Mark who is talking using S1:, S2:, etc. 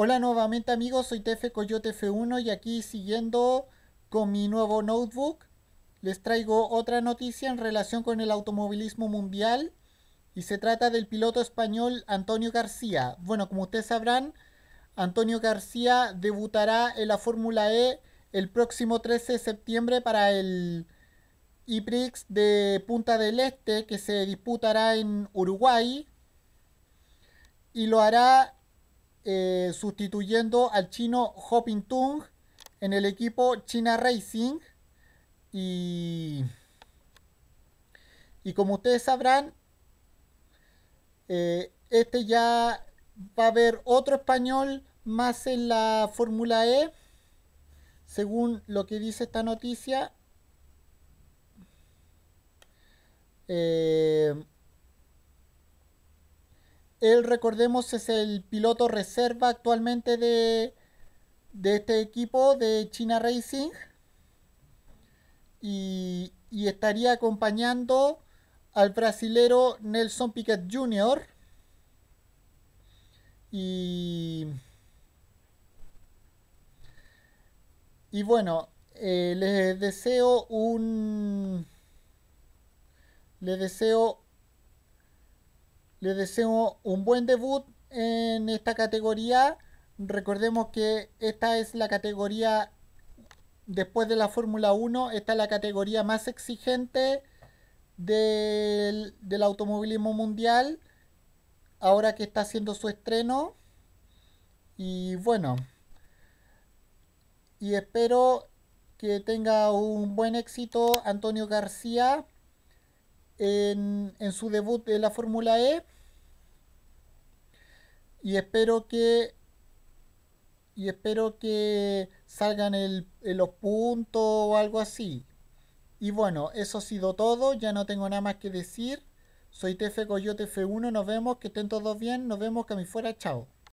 S1: Hola nuevamente amigos, soy TF Coyote F1 y aquí siguiendo con mi nuevo notebook les traigo otra noticia en relación con el automovilismo mundial y se trata del piloto español Antonio García. Bueno, como ustedes sabrán, Antonio García debutará en la Fórmula E el próximo 13 de septiembre para el IPRIX de Punta del Este que se disputará en Uruguay y lo hará eh, sustituyendo al chino Hopping Tung en el equipo China Racing. Y, y como ustedes sabrán, eh, este ya va a haber otro español más en la Fórmula E, según lo que dice esta noticia. Eh, él, recordemos, es el piloto reserva actualmente de, este equipo de China Racing. Y, estaría acompañando al brasilero Nelson Piquet Jr. Y, y bueno, eh, les deseo un... Les deseo les deseo un buen debut en esta categoría. Recordemos que esta es la categoría, después de la Fórmula 1, esta es la categoría más exigente del, del automovilismo mundial. Ahora que está haciendo su estreno. Y bueno. Y espero que tenga un buen éxito Antonio García en, en su debut de la Fórmula E. Y espero que y espero que salgan los puntos o algo así. Y bueno, eso ha sido todo, ya no tengo nada más que decir. Soy TF Coyote F1, nos vemos, que estén todos bien, nos vemos, que a mí fuera, chao.